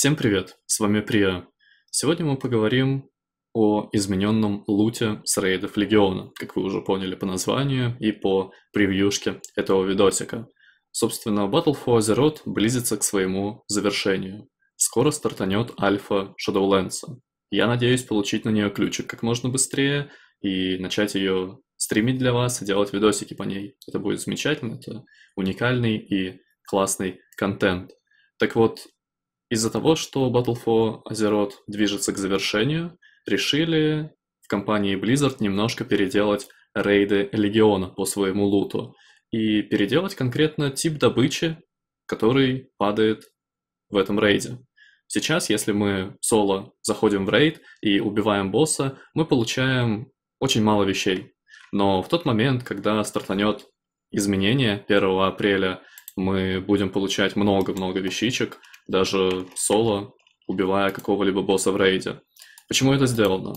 Всем привет, с вами Прия. Сегодня мы поговорим о измененном луте с рейдов Легиона, как вы уже поняли по названию и по превьюшке этого видосика. Собственно, Battle for Azeroth близится к своему завершению. Скоро стартанет альфа Shadowlands. Я надеюсь получить на нее ключик как можно быстрее и начать ее стримить для вас и делать видосики по ней. Это будет замечательно, это уникальный и классный контент. Так вот, из-за того, что Battle for Azeroth движется к завершению, решили в компании Blizzard немножко переделать рейды Легиона по своему луту и переделать конкретно тип добычи, который падает в этом рейде. Сейчас, если мы соло заходим в рейд и убиваем босса, мы получаем очень мало вещей. Но в тот момент, когда стартанет изменение 1 апреля мы будем получать много-много вещичек, даже соло, убивая какого-либо босса в рейде. Почему это сделано?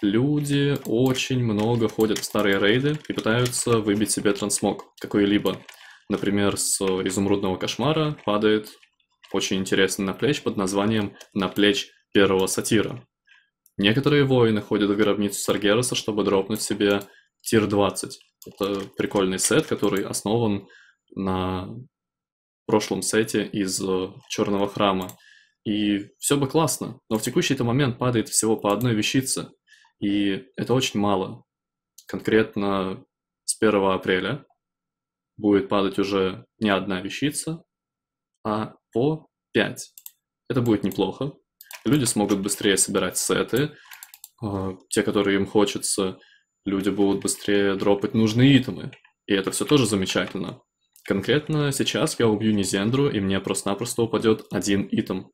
Люди очень много ходят в старые рейды и пытаются выбить себе трансмог какой-либо. Например, с изумрудного кошмара падает очень интересный наплечь под названием «Наплечь первого сатира». Некоторые воины ходят в гробницу Саргераса, чтобы дропнуть себе тир 20. Это прикольный сет, который основан на прошлом сете из э, черного храма. И все бы классно, но в текущий-то момент падает всего по одной вещице, и это очень мало. Конкретно с 1 апреля будет падать уже не одна вещица, а по 5. Это будет неплохо. Люди смогут быстрее собирать сеты, э, те, которые им хочется, люди будут быстрее дропать нужные итемы. И это все тоже замечательно. Конкретно сейчас я убью Низендру, и мне просто-напросто упадет один итем.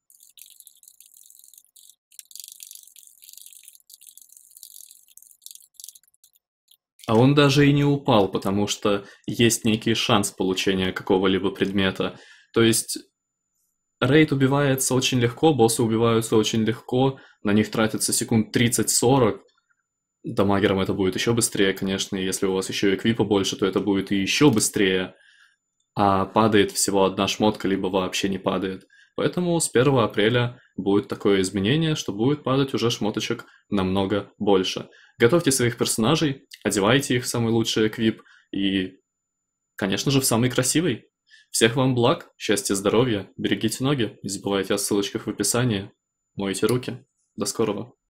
А он даже и не упал, потому что есть некий шанс получения какого-либо предмета. То есть рейд убивается очень легко, боссы убиваются очень легко, на них тратится секунд 30-40. Дамагером это будет еще быстрее, конечно, если у вас еще и квипа больше, то это будет еще быстрее а падает всего одна шмотка, либо вообще не падает. Поэтому с 1 апреля будет такое изменение, что будет падать уже шмоточек намного больше. Готовьте своих персонажей, одевайте их в самый лучший эквип и, конечно же, в самый красивый. Всех вам благ, счастья, здоровья, берегите ноги, не забывайте о ссылочках в описании, мойте руки. До скорого!